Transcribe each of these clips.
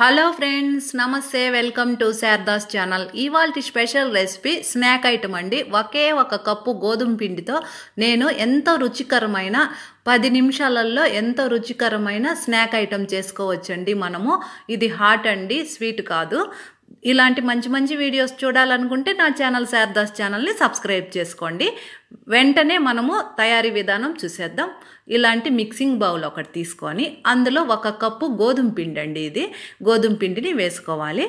hello friends నమస్తే welcome to Sharada's channel ఇవాళ special recipe snack item అండి ఒకే ఒక కప్పు గోధుమ పిండితో నేను ఎంతో రుచికరమైన పది నిమిషాలలో ఎంతో రుచికరమైన స్నాక్ ఐటమ్ చేసుకోవచ్చండి మనము ఇది హాట్ అండి స్వీట్ కాదు ఇలాంటి మంచి మంచి వీడియోస్ చూడాలనుకుంటే నా ఛానల్ శారదాస్ ఛానల్ని సబ్స్క్రైబ్ చేసుకోండి వెంటనే మనము తయారీ విధానం చూసేద్దాం ఇలాంటి మిక్సింగ్ బౌల్ ఒకటి తీసుకొని అందులో ఒక కప్పు గోధుమ పిండి అండి ఇది గోధుమ పిండిని వేసుకోవాలి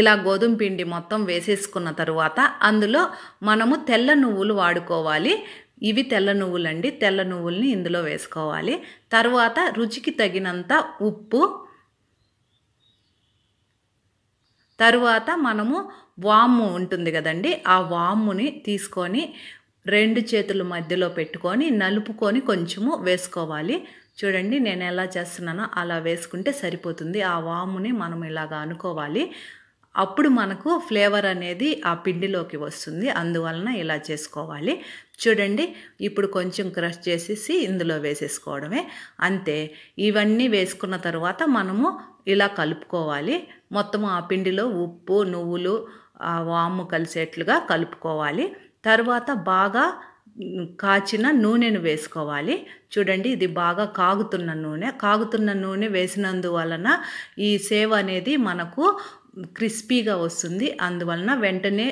ఇలా గోధుమ పిండి మొత్తం వేసేసుకున్న తరువాత అందులో మనము తెల్ల నువ్వులు వాడుకోవాలి ఇవి తెల్ల నువ్వులండి తెల్ల నువ్వుల్ని ఇందులో వేసుకోవాలి తర్వాత రుచికి తగినంత ఉప్పు తరువాత మనము వాము ఉంటుంది కదండి ఆ వాముని తీసుకొని రెండు చేతుల మధ్యలో పెట్టుకొని నలుపుకొని కొంచెము వేసుకోవాలి చూడండి నేను ఎలా చేస్తున్నానో అలా వేసుకుంటే సరిపోతుంది ఆ వాముని మనం ఇలాగ అనుకోవాలి అప్పుడు మనకు ఫ్లేవర్ అనేది ఆ పిండిలోకి వస్తుంది అందువలన ఇలా చేసుకోవాలి చూడండి ఇప్పుడు కొంచెం క్రష్ చేసేసి ఇందులో వేసేసుకోవడమే అంతే ఇవన్నీ వేసుకున్న తర్వాత మనము ఇలా కలుపుకోవాలి మొత్తం ఆ పిండిలో ఉప్పు నువ్వులు వాము కలిసేట్లుగా కలుపుకోవాలి తర్వాత బాగా కాచిన నూనెను వేసుకోవాలి చూడండి ఇది బాగా కాగుతున్న నూనె కాగుతున్న నూనె వేసినందువలన ఈ సేవ అనేది మనకు క్రిస్పీగా వస్తుంది అందువలన వెంటనే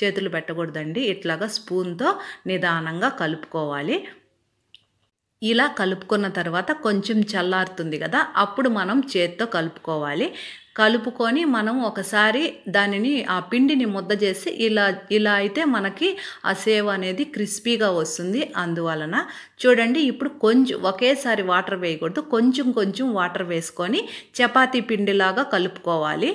చేతులు పెట్టకూడదండి ఇట్లాగా స్పూన్తో నిదానంగా కలుపుకోవాలి ఇలా కలుపుకున్న తర్వాత కొంచెం చల్లారుతుంది కదా అప్పుడు మనం చేత్తో కలుపుకోవాలి కలుపుకొని మనం ఒకసారి దానిని ఆ పిండిని ముద్ద చేసి ఇలా ఇలా అయితే మనకి ఆ సేవ్ అనేది క్రిస్పీగా వస్తుంది అందువలన చూడండి ఇప్పుడు కొంచెం ఒకేసారి వాటర్ వేయకూడదు కొంచెం కొంచెం వాటర్ వేసుకొని చపాతీ పిండిలాగా కలుపుకోవాలి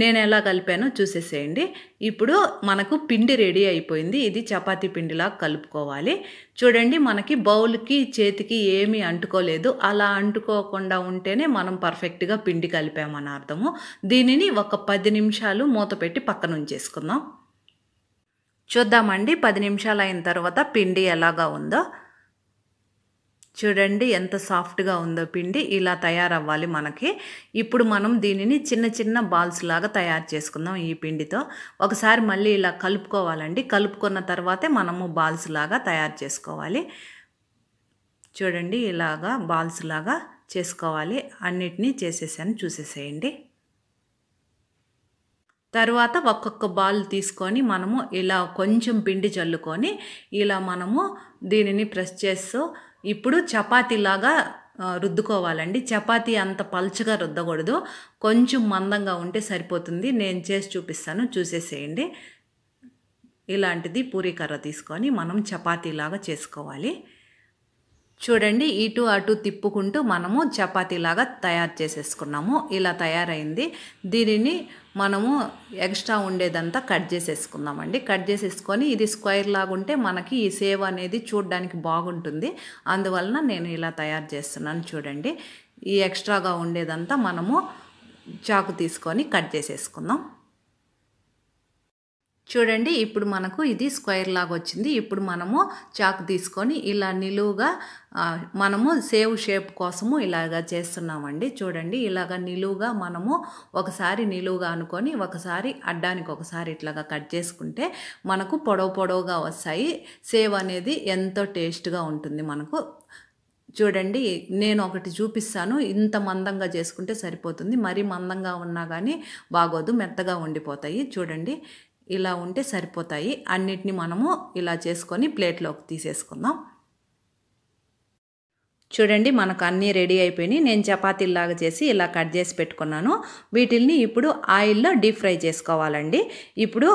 నేను ఎలా కలిపానో చూసేసేయండి ఇప్పుడు మనకు పిండి రెడీ అయిపోయింది ఇది చపాతీ పిండిలా కలుపుకోవాలి చూడండి మనకి బౌల్కి చేతికి ఏమీ అంటుకోలేదు అలా అంటుకోకుండా ఉంటేనే మనం పర్ఫెక్ట్గా పిండి కలిపామని అర్థము దీనిని ఒక పది నిమిషాలు మూత పెట్టి పక్కన ఉంచేసుకుందాం చూద్దామండి పది నిమిషాలు అయిన తర్వాత పిండి ఎలాగా ఉందో చూడండి ఎంత సాఫ్ట్గా ఉందో పిండి ఇలా తయారవ్వాలి మనకి ఇప్పుడు మనం దీనిని చిన్న చిన్న బాల్స్ లాగా తయారు చేసుకుందాం ఈ పిండితో ఒకసారి మళ్ళీ ఇలా కలుపుకోవాలండి కలుపుకున్న తర్వాతే మనము బాల్స్ లాగా తయారు చేసుకోవాలి చూడండి ఇలాగా బాల్స్ లాగా చేసుకోవాలి అన్నిటినీ చేసేసాను చూసేసేయండి తర్వాత ఒక్కొక్క బాల్ తీసుకొని మనము ఇలా కొంచెం పిండి చల్లుకొని ఇలా మనము దీనిని ప్రెస్ చేస్తూ ఇప్పుడు చపాతీలాగా రుద్దుకోవాలండి చపాతీ అంత పల్చగా రుద్దకూడదు కొంచెం మందంగా ఉంటే సరిపోతుంది నేను చేసి చూపిస్తాను చూసేసేయండి ఇలాంటిది పూరీ కర్ర తీసుకొని మనం చపాతీలాగా చేసుకోవాలి చూడండి ఇటు అటు తిప్పుకుంటూ మనము చపాతీలాగా తయారు చేసేసుకున్నాము ఇలా తయారైంది దీనిని మనము ఎక్స్ట్రా ఉండేదంతా కట్ చేసేసుకుందామండి కట్ చేసేసుకొని ఇది స్క్వేర్ లాగుంటే మనకి ఈ సేవ్ అనేది చూడడానికి బాగుంటుంది అందువలన నేను ఇలా తయారు చేస్తున్నాను చూడండి ఈ ఎక్స్ట్రాగా ఉండేదంతా మనము చాకు తీసుకొని కట్ చేసేసుకుందాం చూడండి ఇప్పుడు మనకు ఇది స్క్వేర్ లాగా వచ్చింది ఇప్పుడు మనము చాక్ తీసుకొని ఇలా నిలువుగా మనము సేవ్ షేప్ కోసము ఇలాగా చేస్తున్నామండి చూడండి ఇలాగ నిలువుగా మనము ఒకసారి నిలువుగా అనుకొని ఒకసారి అడ్డానికి ఒకసారి ఇట్లాగా కట్ చేసుకుంటే మనకు పొడవు పొడవుగా వస్తాయి సేవ్ అనేది ఎంతో టేస్ట్గా ఉంటుంది మనకు చూడండి నేను ఒకటి చూపిస్తాను ఇంత మందంగా చేసుకుంటే సరిపోతుంది మరీ మందంగా ఉన్నా కానీ బాగోదు మెత్తగా ఉండిపోతాయి చూడండి ఇలా ఉంటే సరిపోతాయి అన్నిటిని మనము ఇలా చేసుకొని ప్లేట్లోకి తీసేసుకుందాం చూడండి మనకు అన్నీ రెడీ అయిపోయినాయి నేను చపాతీలాగా చేసి ఇలా కట్ చేసి పెట్టుకున్నాను వీటిల్ని ఇప్పుడు ఆయిల్లో డీప్ ఫ్రై చేసుకోవాలండి ఇప్పుడు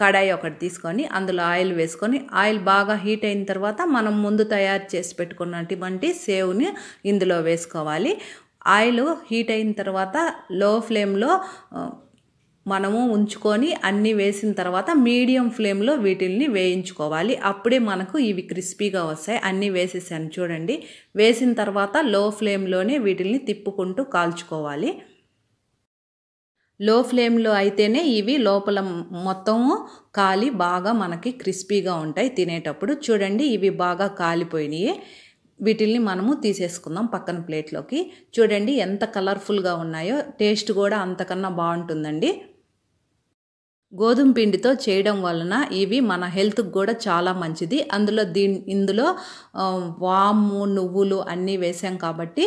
కడాయి ఒకటి తీసుకొని అందులో ఆయిల్ వేసుకొని ఆయిల్ బాగా హీట్ అయిన తర్వాత మనం ముందు తయారు చేసి పెట్టుకున్నటువంటి సేవ్ని ఇందులో వేసుకోవాలి ఆయిల్ హీట్ అయిన తర్వాత లో ఫ్లేమ్లో మనము ఉంచుకొని అన్నీ వేసిన తర్వాత మీడియం ఫ్లేమ్లో వీటిల్ని వేయించుకోవాలి అప్పుడే మనకు ఇవి క్రిస్పీగా వస్తాయి అన్నీ వేసేసాను చూడండి వేసిన తర్వాత లో ఫ్లేమ్లోనే వీటిల్ని తిప్పుకుంటూ కాల్చుకోవాలి లో ఫ్లేమ్లో అయితేనే ఇవి లోపల మొత్తము కాలి బాగా మనకి క్రిస్పీగా ఉంటాయి తినేటప్పుడు చూడండి ఇవి బాగా కాలిపోయినాయి వీటిల్ని మనము తీసేసుకుందాం పక్కన ప్లేట్లోకి చూడండి ఎంత కలర్ఫుల్గా ఉన్నాయో టేస్ట్ కూడా అంతకన్నా బాగుంటుందండి గోధుమ పిండితో చేయడం వలన ఇవి మన హెల్త్కి కూడా చాలా మంచిది అందులో దీ ఇందులో వాము నువ్వులు అన్నీ వేసాం కాబట్టి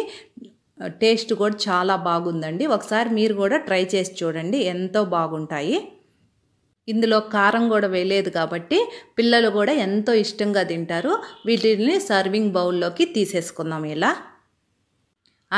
టేస్ట్ కూడా చాలా బాగుందండి ఒకసారి మీరు కూడా ట్రై చేసి చూడండి ఎంతో బాగుంటాయి ఇందులో కారం కూడా వేయలేదు కాబట్టి పిల్లలు కూడా ఎంతో ఇష్టంగా తింటారు వీటిని సర్వింగ్ బౌల్లోకి తీసేసుకుందాం ఇలా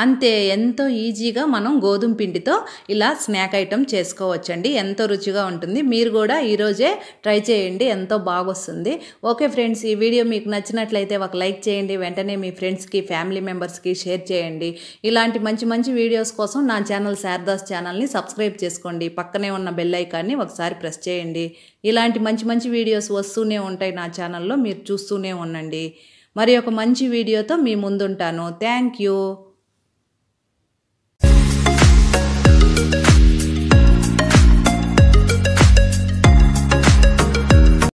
అంతే ఎంతో ఈజీగా మనం గోధుమ పిండితో ఇలా స్నాక్ ఐటెం చేసుకోవచ్చండి ఎంతో రుచిగా ఉంటుంది మీరు కూడా ఈరోజే ట్రై చేయండి ఎంతో బాగొస్తుంది ఓకే ఫ్రెండ్స్ ఈ వీడియో మీకు నచ్చినట్లయితే ఒక లైక్ చేయండి వెంటనే మీ ఫ్రెండ్స్కి ఫ్యామిలీ మెంబర్స్కి షేర్ చేయండి ఇలాంటి మంచి మంచి వీడియోస్ కోసం నా ఛానల్ శారదాస్ ఛానల్ని సబ్స్క్రైబ్ చేసుకోండి పక్కనే ఉన్న బెల్ ఐకాన్ని ఒకసారి ప్రెస్ చేయండి ఇలాంటి మంచి మంచి వీడియోస్ వస్తూనే ఉంటాయి నా ఛానల్లో మీరు చూస్తూనే ఉండండి మరి ఒక మంచి వీడియోతో మీ ముందుంటాను థ్యాంక్ యూ